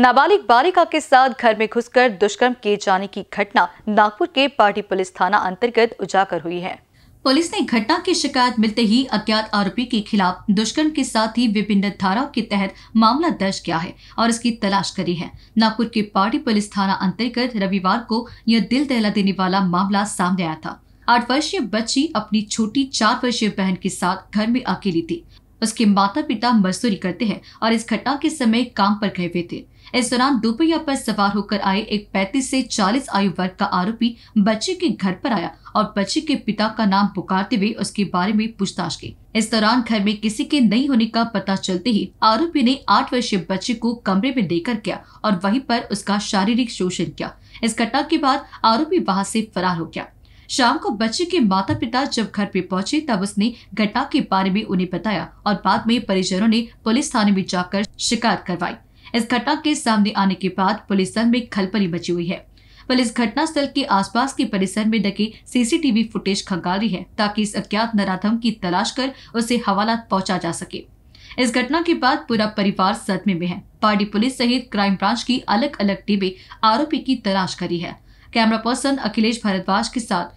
नाबालिग बालिका के साथ घर में घुसकर दुष्कर्म किए जाने की घटना नागपुर के पार्टी पुलिस थाना अंतर्गत उजागर हुई है पुलिस ने घटना की शिकायत मिलते ही अज्ञात आरोपी के खिलाफ दुष्कर्म के साथ ही विभिन्न धाराओं के तहत मामला दर्ज किया है और इसकी तलाश करी है नागपुर के पार्टी पुलिस थाना अंतर्गत रविवार को यह दिल दहला देने वाला मामला सामने आया था आठ वर्षीय बच्ची अपनी छोटी चार वर्षीय बहन के साथ घर में अकेली थी उसके माता पिता मजदूरी करते हैं और इस घटना के समय काम पर गए हुए थे इस दौरान दोपहिया पर सवार होकर आए एक 35 से 40 आयु वर्ग का आरोपी बच्चे के घर पर आया और बच्चे के पिता का नाम पुकारते हुए उसके बारे में पूछताछ की इस दौरान घर में किसी के नहीं होने का पता चलते ही आरोपी ने आठ वर्षीय बच्चे को कमरे में लेकर गया और वहीं पर उसका शारीरिक शोषण किया इस घटना के बाद आरोपी वहां से फरार हो गया शाम को बच्चे के माता पिता जब घर पे पहुंचे तब उसने घटना के बारे में उन्हें बताया और बाद में परिजनों ने पुलिस थाने में जाकर शिकायत करवाई इस घटना के सामने आने के बाद पुलिस दल में खलपली मची हुई है पुलिस घटना स्थल के आसपास के परिसर में लगे सीसीटीवी फुटेज खंगाल रही है ताकि इस अज्ञात नराधम की तलाश कर उसे हवाला पहुंचा जा सके इस घटना के बाद पूरा परिवार सदमे में है पार्टी पुलिस सहित क्राइम ब्रांच की अलग अलग टीमें आरोपी की तलाश करी है कैमरा पर्सन अखिलेश भारद्वाज के साथ